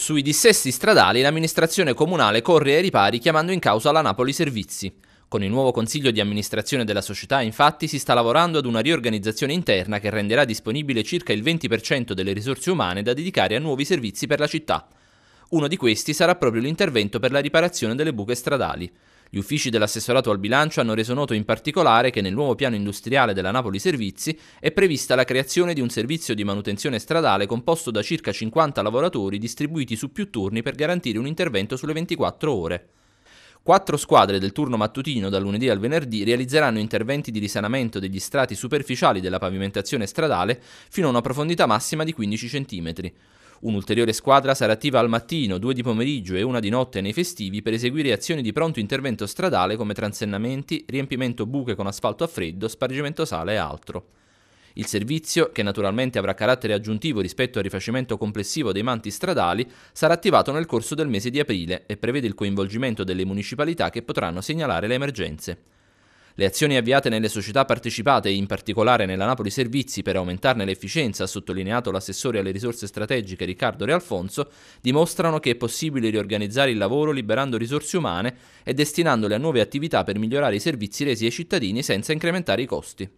Sui dissesti stradali l'amministrazione comunale corre ai ripari chiamando in causa la Napoli Servizi. Con il nuovo consiglio di amministrazione della società infatti si sta lavorando ad una riorganizzazione interna che renderà disponibile circa il 20% delle risorse umane da dedicare a nuovi servizi per la città. Uno di questi sarà proprio l'intervento per la riparazione delle buche stradali. Gli uffici dell'assessorato al bilancio hanno reso noto in particolare che nel nuovo piano industriale della Napoli Servizi è prevista la creazione di un servizio di manutenzione stradale composto da circa 50 lavoratori distribuiti su più turni per garantire un intervento sulle 24 ore. Quattro squadre del turno mattutino dal lunedì al venerdì realizzeranno interventi di risanamento degli strati superficiali della pavimentazione stradale fino a una profondità massima di 15 cm. Un'ulteriore squadra sarà attiva al mattino, due di pomeriggio e una di notte nei festivi per eseguire azioni di pronto intervento stradale come transennamenti, riempimento buche con asfalto a freddo, spargimento sale e altro. Il servizio, che naturalmente avrà carattere aggiuntivo rispetto al rifacimento complessivo dei manti stradali, sarà attivato nel corso del mese di aprile e prevede il coinvolgimento delle municipalità che potranno segnalare le emergenze. Le azioni avviate nelle società partecipate e in particolare nella Napoli Servizi per aumentarne l'efficienza, ha sottolineato l'assessore alle risorse strategiche Riccardo Re Alfonso, dimostrano che è possibile riorganizzare il lavoro liberando risorse umane e destinandole a nuove attività per migliorare i servizi resi ai cittadini senza incrementare i costi.